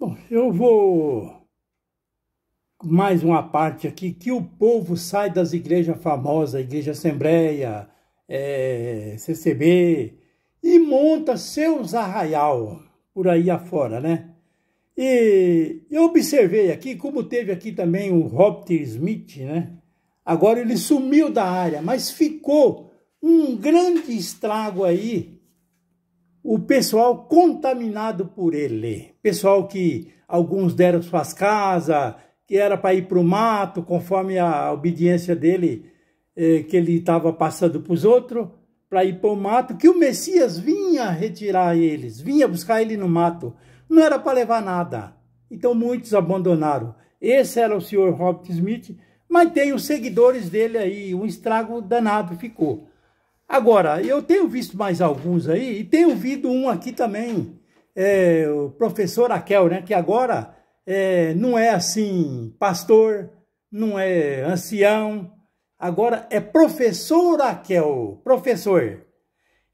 Bom, eu vou mais uma parte aqui que o povo sai das igrejas famosas, igreja Assembleia, é, CCB, e monta seus arraial por aí afora, né? E eu observei aqui, como teve aqui também o Robert Smith, né? Agora ele sumiu da área, mas ficou um grande estrago aí o pessoal contaminado por ele. Pessoal que alguns deram suas casas, que era para ir para o mato, conforme a obediência dele, eh, que ele estava passando para os outros, para ir para o mato, que o Messias vinha retirar eles, vinha buscar ele no mato. Não era para levar nada. Então muitos abandonaram. Esse era o senhor Robert Smith, mas tem os seguidores dele aí, um estrago danado ficou. Agora, eu tenho visto mais alguns aí, e tenho ouvido um aqui também, é, o professor Raquel, né, que agora é, não é assim pastor, não é ancião, agora é professor Raquel, professor.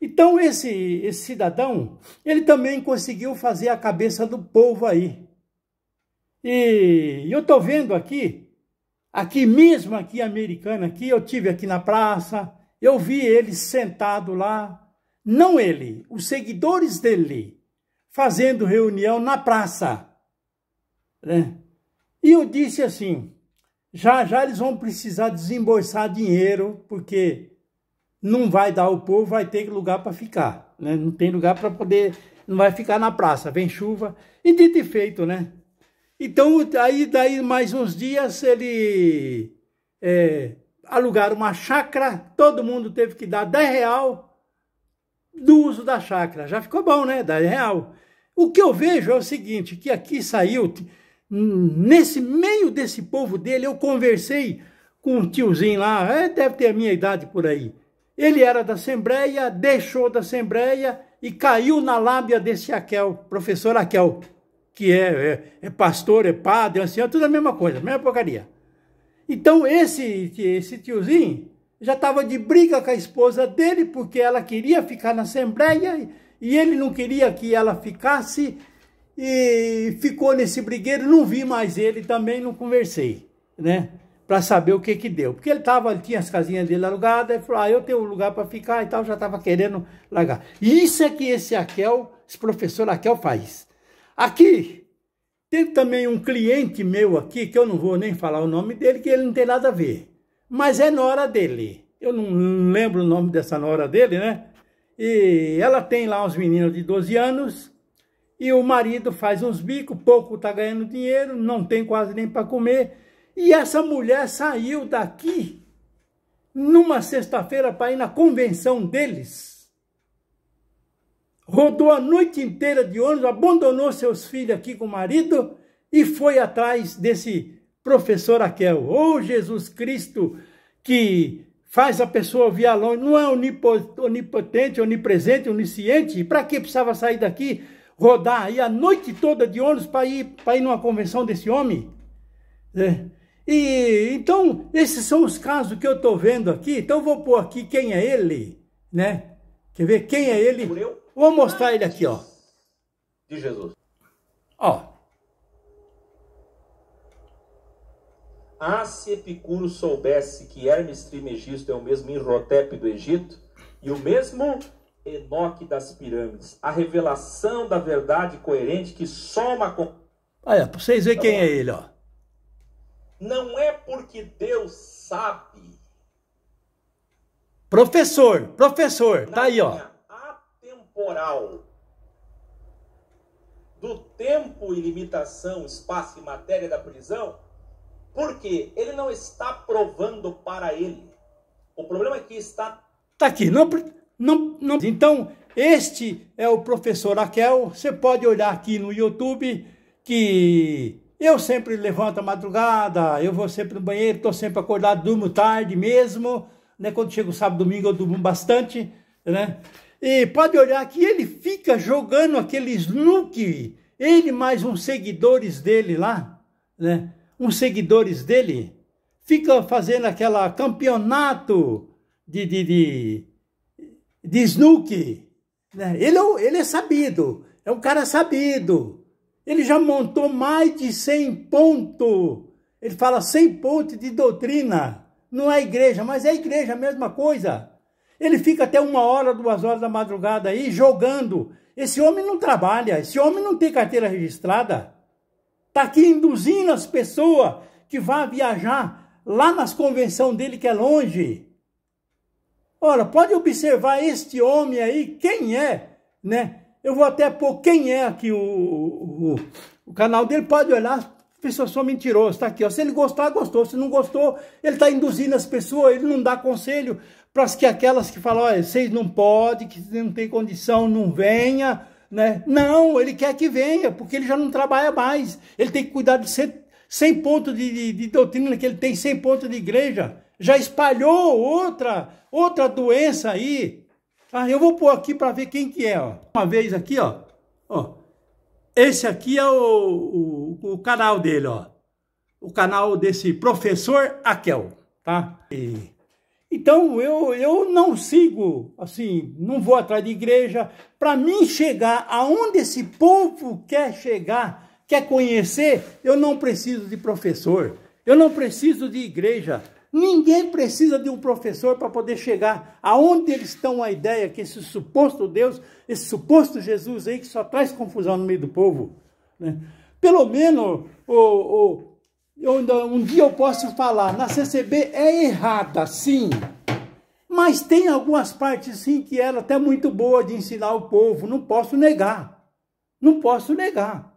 Então esse, esse cidadão, ele também conseguiu fazer a cabeça do povo aí. E eu estou vendo aqui, aqui mesmo, aqui americana, aqui eu tive aqui na praça, eu vi ele sentado lá, não ele, os seguidores dele, fazendo reunião na praça. Né? E eu disse assim: já já eles vão precisar desembolsar dinheiro, porque não vai dar o povo, vai ter lugar para ficar, né? Não tem lugar para poder, não vai ficar na praça, vem chuva. E dito e feito, né? Então, aí daí mais uns dias ele é, Alugar uma chácara, todo mundo teve que dar 10 real do uso da chácara. Já ficou bom, né? 10 real. O que eu vejo é o seguinte, que aqui saiu, nesse meio desse povo dele, eu conversei com um tiozinho lá, é, deve ter a minha idade por aí. Ele era da Assembleia, deixou da Assembleia e caiu na lábia desse Aquel, professor Aquel, que é, é, é pastor, é padre, assim, é ancião, tudo a mesma coisa, a mesma porcaria. Então esse, esse tiozinho já estava de briga com a esposa dele, porque ela queria ficar na Assembleia e ele não queria que ela ficasse e ficou nesse brigueiro, não vi mais ele também, não conversei, né? Para saber o que que deu. Porque ele tava, tinha as casinhas dele alugadas, ele falou, ah, eu tenho um lugar para ficar e tal, já estava querendo largar. Isso é que esse Aquel, esse professor Aquel faz. Aqui, tem também um cliente meu aqui, que eu não vou nem falar o nome dele, que ele não tem nada a ver. Mas é nora dele. Eu não lembro o nome dessa nora dele, né? E ela tem lá uns meninos de 12 anos, e o marido faz uns bicos, pouco tá ganhando dinheiro, não tem quase nem para comer. E essa mulher saiu daqui numa sexta-feira para ir na convenção deles rodou a noite inteira de ônibus, abandonou seus filhos aqui com o marido e foi atrás desse professor Raquel. Ou oh, Jesus Cristo que faz a pessoa via longe, não é onipotente, onipresente, onisciente, para que precisava sair daqui, rodar aí a noite toda de ônibus para ir, para ir numa convenção desse homem? É. E então, esses são os casos que eu estou vendo aqui. Então, vou pôr aqui quem é ele, né? Quer ver quem é ele? Eu? Vou mostrar ele aqui, ó. De Jesus. Ó. Ah, se Epicuro soubesse que Hermes Trimegisto é o mesmo Imhotep do Egito e o mesmo Enoque das pirâmides, a revelação da verdade coerente que soma com... Olha, para vocês verem tá quem bom. é ele, ó. Não é porque Deus sabe. Professor, professor, tá Na tá aí, ó temporal. Do tempo e limitação, espaço e matéria da prisão, porque ele não está provando para ele. O problema é que está. Está aqui. Não, não, não. Então, este é o professor Raquel. Você pode olhar aqui no YouTube que eu sempre levanto à madrugada, eu vou sempre no banheiro, estou sempre acordado, durmo tarde mesmo. Né? Quando o sábado, domingo, eu durmo bastante. Né? E pode olhar que ele fica jogando aquele snook, ele mais uns seguidores dele lá, né? Uns seguidores dele, fica fazendo aquela campeonato de, de, de, de snook. Né? Ele, é, ele é sabido, é um cara sabido. Ele já montou mais de 100 pontos. Ele fala 100 pontos de doutrina. Não é igreja, mas é igreja a mesma coisa. Ele fica até uma hora, duas horas da madrugada aí jogando. Esse homem não trabalha, esse homem não tem carteira registrada. Está aqui induzindo as pessoas que vá viajar lá nas convenções dele que é longe. Ora, pode observar este homem aí, quem é, né? Eu vou até pôr quem é aqui o, o, o canal dele, pode olhar, pessoas são mentirosas, tá aqui, ó. Se ele gostar, gostou. Se não gostou, ele está induzindo as pessoas, ele não dá conselho para que aquelas que falam, olha, vocês não podem, que não tem condição, não venha, né? Não, ele quer que venha, porque ele já não trabalha mais. Ele tem que cuidar de 100 pontos de, de, de doutrina que ele tem, 100 pontos de igreja. Já espalhou outra, outra doença aí. Ah, eu vou pôr aqui para ver quem que é, ó. Uma vez aqui, ó. Ó. Esse aqui é o, o, o canal dele, ó. O canal desse professor Akel, tá? E, então eu, eu não sigo, assim, não vou atrás de igreja. Para mim chegar aonde esse povo quer chegar, quer conhecer, eu não preciso de professor, eu não preciso de igreja, Ninguém precisa de um professor para poder chegar aonde eles estão a ideia que esse suposto Deus, esse suposto Jesus aí que só traz confusão no meio do povo. Né? Pelo menos o, um dia eu posso falar, na CCB é errada, sim. Mas tem algumas partes sim que ela até é muito boa de ensinar o povo, não posso negar. Não posso negar,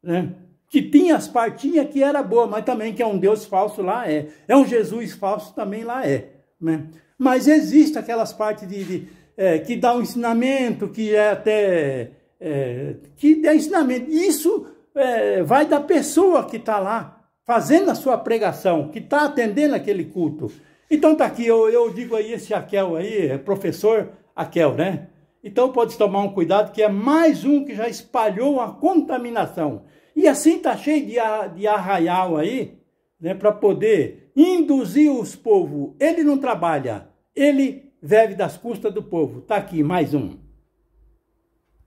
né? que tinha as partinhas que era boa, mas também que é um Deus falso lá é. É um Jesus falso também lá é. Né? Mas existe aquelas partes de, de é, que dá um ensinamento, que é até. É, que dá é ensinamento. Isso é, vai da pessoa que está lá fazendo a sua pregação, que está atendendo aquele culto. Então tá aqui, eu, eu digo aí, esse Aquel aí, é professor Aquel, né? Então pode tomar um cuidado, que é mais um que já espalhou a contaminação. E assim está cheio de, de arraial aí, né, para poder induzir os povos. Ele não trabalha, ele vive das custas do povo. Está aqui mais um.